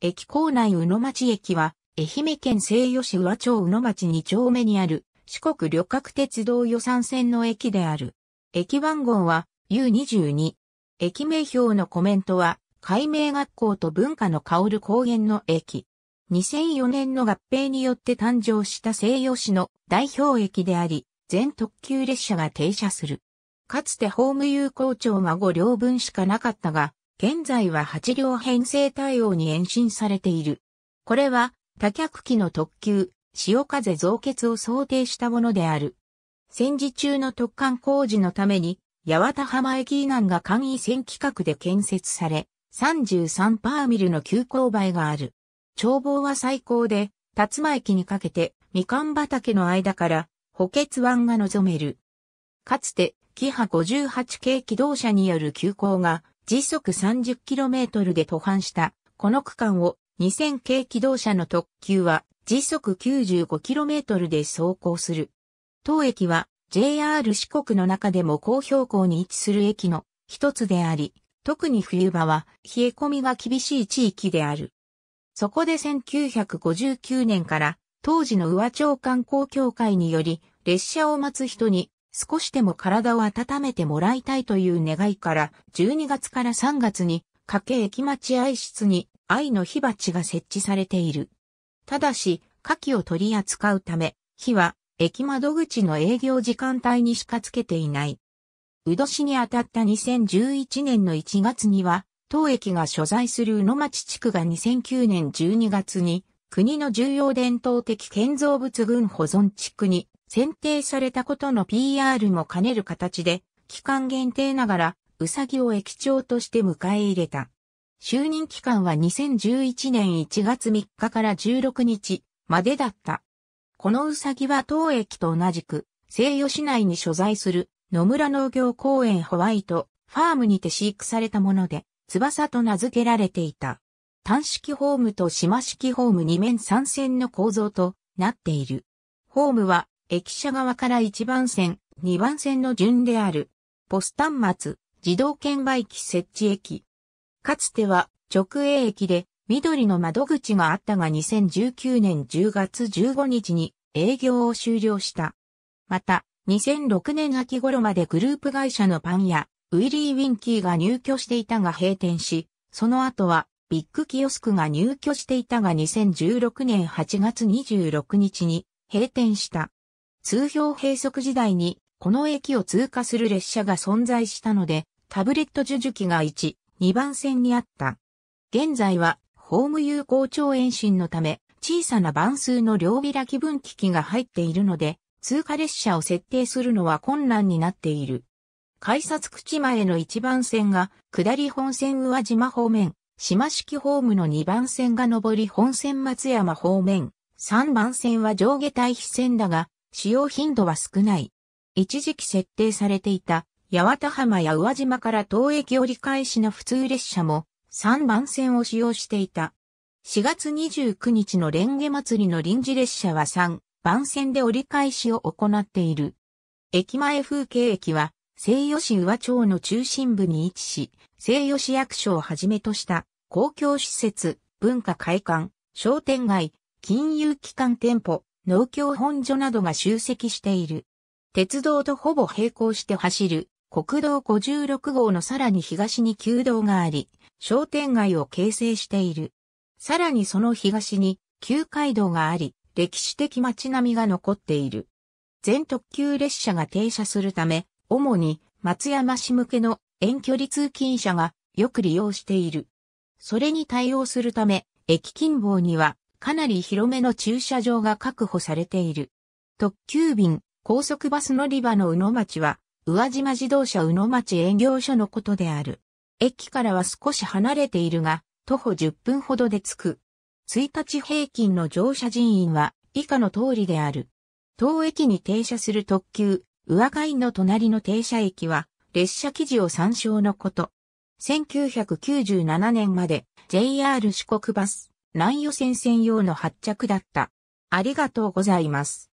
駅構内宇野町駅は、愛媛県西予市宇和町宇野町2丁目にある、四国旅客鉄道予算線の駅である。駅番号は U22。駅名標のコメントは、海明学校と文化の香る公園の駅。2004年の合併によって誕生した西予市の代表駅であり、全特急列車が停車する。かつて法務有効庁が5両分しかなかったが、現在は8両編成対応に延伸されている。これは多脚機の特急、潮風増結を想定したものである。戦時中の突貫工事のために、八幡浜駅以南が簡易線規格で建設され、33パーミルの急勾配がある。眺望は最高で、辰馬駅にかけて、みかん畑の間から、補欠湾が望める。かつて、キハ58系機動車による急行が、時速 30km で途半した、この区間を2000系機動車の特急は時速 95km で走行する。当駅は JR 四国の中でも高標高に位置する駅の一つであり、特に冬場は冷え込みが厳しい地域である。そこで1959年から当時の宇和町観光協会により列車を待つ人に少しでも体を温めてもらいたいという願いから、12月から3月に、家計駅待合室に愛の火鉢が設置されている。ただし、火器を取り扱うため、火は駅窓口の営業時間帯にしかつけていない。うどしに当たった2011年の1月には、当駅が所在する宇野町地区が2009年12月に、国の重要伝統的建造物群保存地区に選定されたことの PR も兼ねる形で、期間限定ながら、うさぎを駅長として迎え入れた。就任期間は2011年1月3日から16日までだった。このうさぎは当駅と同じく、西予市内に所在する野村農業公園ホワイトファームにて飼育されたもので、翼と名付けられていた。単式ホームと島式ホーム2面3線の構造となっている。ホームは駅舎側から1番線、2番線の順である。ポス端末、自動券売機設置駅。かつては直営駅で緑の窓口があったが2019年10月15日に営業を終了した。また、2006年秋頃までグループ会社のパン屋、ウィリー・ウィンキーが入居していたが閉店し、その後はビッグキオスクが入居していたが2016年8月26日に閉店した。通標閉塞時代に、この駅を通過する列車が存在したので、タブレット樹樹機が1、2番線にあった。現在は、ホーム有効調延伸のため、小さな番数の両開き分岐器が入っているので、通過列車を設定するのは困難になっている。改札口前の1番線が、下り本線宇和島方面、島式ホームの2番線が上り本線松山方面、3番線は上下対比線だが、使用頻度は少ない。一時期設定されていた八幡浜や宇和島から東駅折り返しの普通列車も3番線を使用していた。4月29日のレンゲ祭りの臨時列車は3番線で折り返しを行っている。駅前風景駅は西予市宇和町の中心部に位置し、西予市役所をはじめとした公共施設、文化会館、商店街、金融機関店舗、農協本所などが集積している。鉄道とほぼ並行して走る国道56号のさらに東に旧道があり、商店街を形成している。さらにその東に旧街道があり、歴史的街並みが残っている。全特急列車が停車するため、主に松山市向けの遠距離通勤者がよく利用している。それに対応するため、駅近傍にはかなり広めの駐車場が確保されている。特急便、高速バス乗り場の宇野町は、宇和島自動車宇野町営業所のことである。駅からは少し離れているが、徒歩10分ほどで着く。1日平均の乗車人員は以下の通りである。当駅に停車する特急、宇和海の隣の停車駅は、列車記事を参照のこと。1997年まで JR 四国バス南予戦専用の発着だった。ありがとうございます。